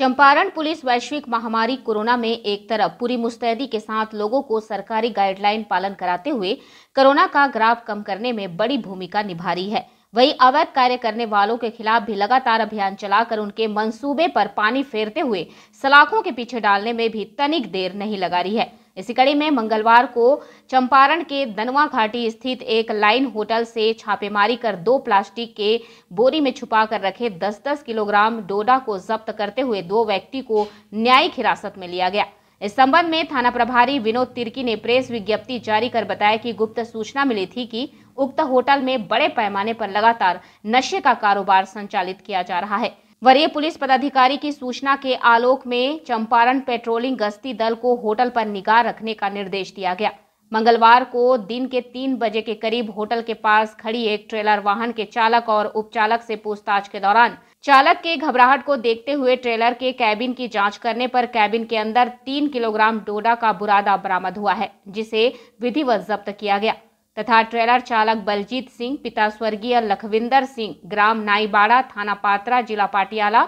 Champaran police वैश्विक महामारी corona में एक तरफ पूरी मुस्तैदी के साथ लोगों को सरकारी गाइडलाइन पालन कराते हुए कोरोना का ग्राफ कम करने में बड़ी भूमिका निभा रही है वहीं अवैध कार्य करने वालों के खिलाफ भी लगातार अभियान चलाकर उनके मंसूबे पर पानी फेरते हुए सलाखों के पीछे डालने में भी तनिक देर नहीं लगा रही है इसी कड़ी में मंगलवार को चंपारण के दनवा घाटी स्थित एक लाइन होटल से छापेमारी कर दो प्लास्टिक के बोरी में छुपा कर रखे 10-10 किलोग्राम डोडा को जब्त करते हुए दो व्यक्ति को न्यायिक हिरासत में लिया गया इस संबंध में थाना प्रभारी विनोद तिर्की ने प्रेस विज्ञप्ति जारी कर बताया कि गुप्त सूचना मिली थी कि उक्त होटल में बड़े पैमाने पर लगातार नशे का कारोबार संचालित किया जा रहा है वरीय पुलिस पदाधिकारी की सूचना के आलोक में चंपारण पेट्रोलिंग गश्ती दल को होटल पर निगाह रखने का निर्देश दिया गया मंगलवार को दिन के तीन बजे के करीब होटल के पास खड़ी एक ट्रेलर वाहन के चालक और उपचालक से पूछताछ के दौरान चालक के घबराहट को देखते हुए ट्रेलर के कैबिन की जांच करने पर कैबिन के अंदर तीन किलोग्राम डोडा का बुरादा बरामद हुआ है जिसे विधिवत जब्त किया गया तथा ट्रेलर चालक बलजीत सिंह पिता स्वर्गीय लखविंदर सिंह ग्राम नाईबाड़ा थाना पात्रा जिला पाटियाला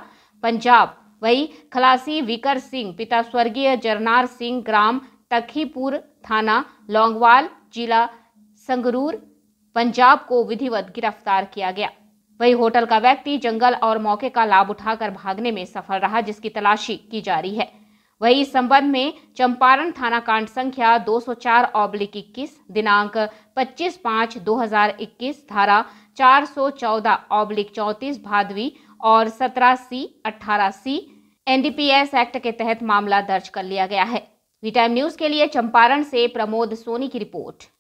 पंजाब वही खलासी विकर सिंह पिता स्वर्गीय जरनार सिंह ग्राम तखीपुर थाना लोंगवाल जिला संगरूर पंजाब को विधिवत गिरफ्तार किया गया वही होटल का व्यक्ति जंगल और मौके का लाभ उठाकर भागने में सफल रहा जिसकी तलाशी की जा रही है वही इस संबंध में चंपारण थाना कांड संख्या 204 ऑब्लिक इक्कीस दिनांक 25 पाँच 2021 धारा 414 ऑब्लिक चौंतीस भादवी और 17 सी 18 सी एनडीपीएस एक्ट के तहत मामला दर्ज कर लिया गया है वी टाइम न्यूज के लिए चंपारण से प्रमोद सोनी की रिपोर्ट